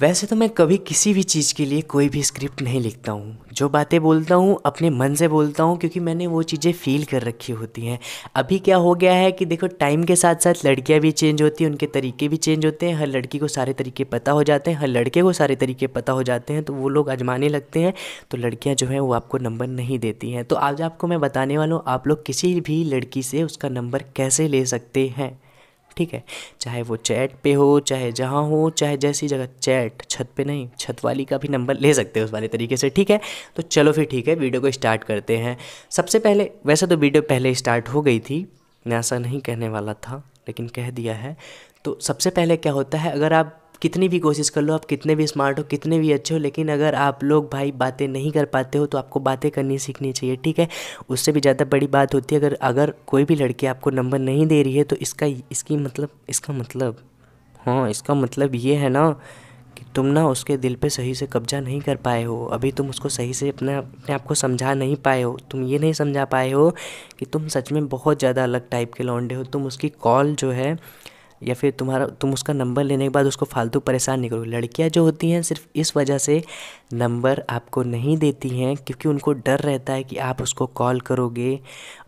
वैसे तो मैं कभी किसी भी चीज़ के लिए कोई भी स्क्रिप्ट नहीं लिखता हूँ जो बातें बोलता हूँ अपने मन से बोलता हूँ क्योंकि मैंने वो चीज़ें फील कर रखी होती हैं अभी क्या हो गया है कि देखो टाइम के साथ साथ लड़कियाँ भी चेंज होती हैं उनके तरीके भी चेंज होते हैं हर लड़की को सारे तरीके पता हो जाते हैं हर लड़के को सारे तरीके पता हो जाते हैं तो वो लोग आजमाने लगते हैं तो लड़कियाँ जो हैं वो आपको नंबर नहीं देती हैं तो आज आपको मैं बताने वाला हूँ आप लोग किसी भी लड़की से उसका नंबर कैसे ले सकते हैं ठीक है चाहे वो चैट पे हो चाहे जहाँ हो चाहे जैसी जगह चैट छत पे नहीं छत वाली का भी नंबर ले सकते हो उस वाले तरीके से ठीक है तो चलो फिर ठीक है वीडियो को स्टार्ट करते हैं सबसे पहले वैसे तो वीडियो पहले स्टार्ट हो गई थी मैं ऐसा नहीं कहने वाला था लेकिन कह दिया है तो सबसे पहले क्या होता है अगर आप कितनी भी कोशिश कर लो आप कितने भी स्मार्ट हो कितने भी अच्छे हो लेकिन अगर आप लोग भाई बातें नहीं कर पाते हो तो आपको बातें करनी सीखनी चाहिए ठीक है उससे भी ज़्यादा बड़ी बात होती है अगर अगर कोई भी लड़की आपको नंबर नहीं दे रही है तो इसका इसकी मतलब इसका मतलब हाँ इसका मतलब ये है ना कि तुम ना उसके दिल पे सही से कब्जा नहीं कर पाए हो अभी तुम उसको सही से अपने अपने आप को समझा नहीं पाए हो तुम ये नहीं समझा पाए हो कि तुम सच में बहुत ज़्यादा अलग टाइप के लौंडे हो तुम उसकी कॉल जो है या फिर तुम्हारा तुम उसका नंबर लेने के बाद उसको फालतू परेशान नहीं करो लड़कियां जो होती हैं सिर्फ इस वजह से नंबर आपको नहीं देती हैं क्योंकि उनको डर रहता है कि आप उसको कॉल करोगे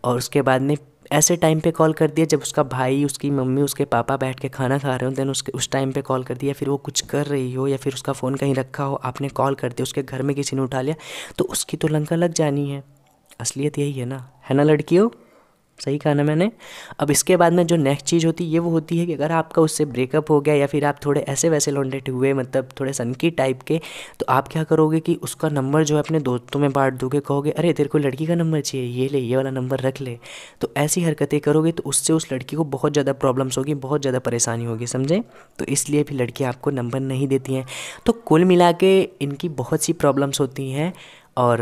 और उसके बाद में ऐसे टाइम पे कॉल कर दिया जब उसका भाई उसकी मम्मी उसके पापा बैठ के खाना खा रहे हो देन उसके उस टाइम पे कॉल कर दिया फिर वो कुछ कर रही हो या फिर उसका फ़ोन कहीं रखा हो आपने कॉल कर दिया उसके घर में किसी ने उठा लिया तो उसकी तो लंका लग जानी है असलियत यही है ना है ना लड़कियों सही कहा ना मैंने अब इसके बाद में जो नेक्स्ट चीज़ होती है ये वो होती है कि अगर आपका उससे ब्रेकअप हो गया या फिर आप थोड़े ऐसे वैसे लॉन्डेट हुए मतलब थोड़े सनकी टाइप के तो आप क्या करोगे कि उसका नंबर जो है अपने दोस्तों में बांट दोगे कहोगे अरे तेरे को लड़की का नंबर चाहिए ये ले ये वाला नंबर रख ले तो ऐसी हरकतें करोगे तो उससे उस लड़की को बहुत ज़्यादा प्रॉब्लम्स होगी बहुत ज़्यादा परेशानी होगी समझे तो इसलिए भी लड़की आपको नंबर नहीं देती हैं तो कुल मिला के इनकी बहुत सी प्रॉब्लम्स होती हैं और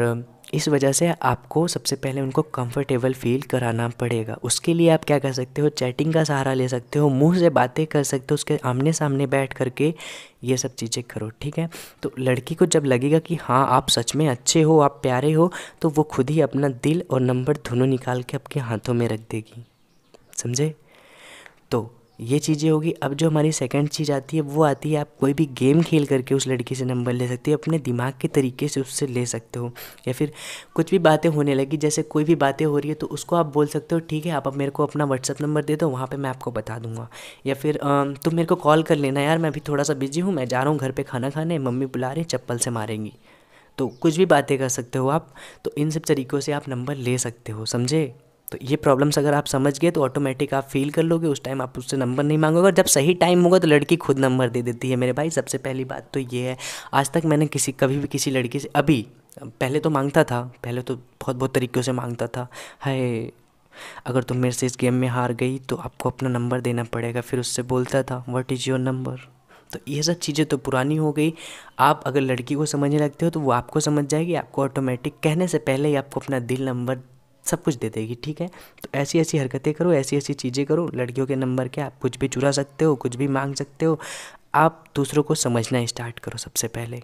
इस वजह से आपको सबसे पहले उनको कंफर्टेबल फील कराना पड़ेगा उसके लिए आप क्या कर सकते हो चैटिंग का सहारा ले सकते हो मुंह से बातें कर सकते हो उसके आमने सामने बैठ करके ये सब चीज़ें करो ठीक है तो लड़की को जब लगेगा कि हाँ आप सच में अच्छे हो आप प्यारे हो तो वो खुद ही अपना दिल और नंबर दोनों निकाल के आपके हाथों में रख देगी समझे तो ये चीज़ें होगी अब जो हमारी सेकंड चीज़ आती है वो आती है आप कोई भी गेम खेल करके उस लड़की से नंबर ले सकते हो अपने दिमाग के तरीके से उससे ले सकते हो या फिर कुछ भी बातें होने लगी जैसे कोई भी बातें हो रही है तो उसको आप बोल सकते हो ठीक है आप अब मेरे को अपना व्हाट्सअप नंबर दे दो वहाँ पर मैं आपको बता दूंगा या फिर तुम मेरे को कॉल कर लेना यार मैं अभी थोड़ा सा बिजी हूँ मैं जा रहा हूँ घर पर खाना खाने मम्मी बुला रहे चप्पल से मारेंगी तो कुछ भी बातें कर सकते हो आप तो इन सब तरीक़ों से आप नंबर ले सकते हो समझे तो ये प्रॉब्लम्स अगर आप समझ गए तो ऑटोमेटिक आप फील कर लोगे उस टाइम आप उससे नंबर नहीं मांगोगे और जब सही टाइम होगा तो लड़की खुद नंबर दे देती है मेरे भाई सबसे पहली बात तो ये है आज तक मैंने किसी कभी भी किसी लड़की से अभी पहले तो मांगता था पहले तो बहुत बहुत तरीक़ों से मांगता था है अगर तुम मेरे से इस गेम में हार गई तो आपको अपना नंबर देना पड़ेगा फिर उससे बोलता था वट इज़ योर नंबर तो ये सब चीज़ें तो पुरानी हो गई आप अगर लड़की को समझने लगते हो तो वो आपको समझ जाएगी आपको ऑटोमेटिक कहने से पहले ही आपको अपना दिल नंबर सब कुछ दे देगी ठीक है तो ऐसी ऐसी हरकतें करो ऐसी ऐसी चीज़ें करो लड़कियों के नंबर के आप कुछ भी चुरा सकते हो कुछ भी मांग सकते हो आप दूसरों को समझना स्टार्ट करो सबसे पहले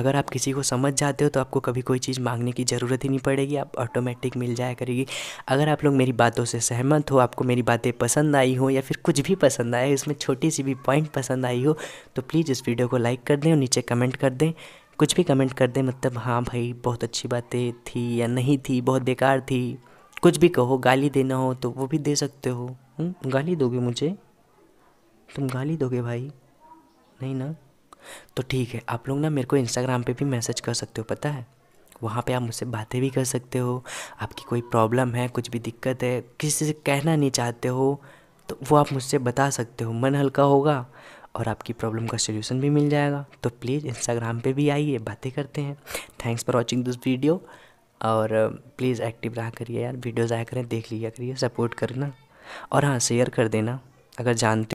अगर आप किसी को समझ जाते हो तो आपको कभी कोई चीज़ मांगने की ज़रूरत ही नहीं पड़ेगी आप ऑटोमेटिक मिल जाया करेगी अगर आप लोग मेरी बातों से सहमत हो आपको मेरी बातें पसंद आई हो या फिर कुछ भी पसंद आए इसमें छोटी सी भी पॉइंट पसंद आई हो तो प्लीज़ इस वीडियो को लाइक कर दें और नीचे कमेंट कर दें कुछ भी कमेंट कर दें मतलब हाँ भाई बहुत अच्छी बातें थी या नहीं थी बहुत बेकार थी कुछ भी कहो गाली देना हो तो वो भी दे सकते हो हुँ? हम्म, गाली दोगे मुझे तुम गाली दोगे भाई नहीं ना तो ठीक है आप लोग ना मेरे को इंस्टाग्राम पे भी मैसेज कर सकते हो पता है वहाँ पे आप मुझसे बातें भी कर सकते हो आपकी कोई प्रॉब्लम है कुछ भी दिक्कत है किसी से कहना नहीं चाहते हो तो वो आप मुझसे बता सकते हो मन हल्का होगा और आपकी प्रॉब्लम का सोल्यूशन भी मिल जाएगा तो प्लीज़ इंस्टाग्राम पे भी आइए बातें करते हैं thanks for watching this video और प्लीज़ uh, एक्टिव रहा करिए यार वीडियोज़ आया करें देख लिया करिए सपोर्ट करना और हाँ शेयर कर देना अगर जानते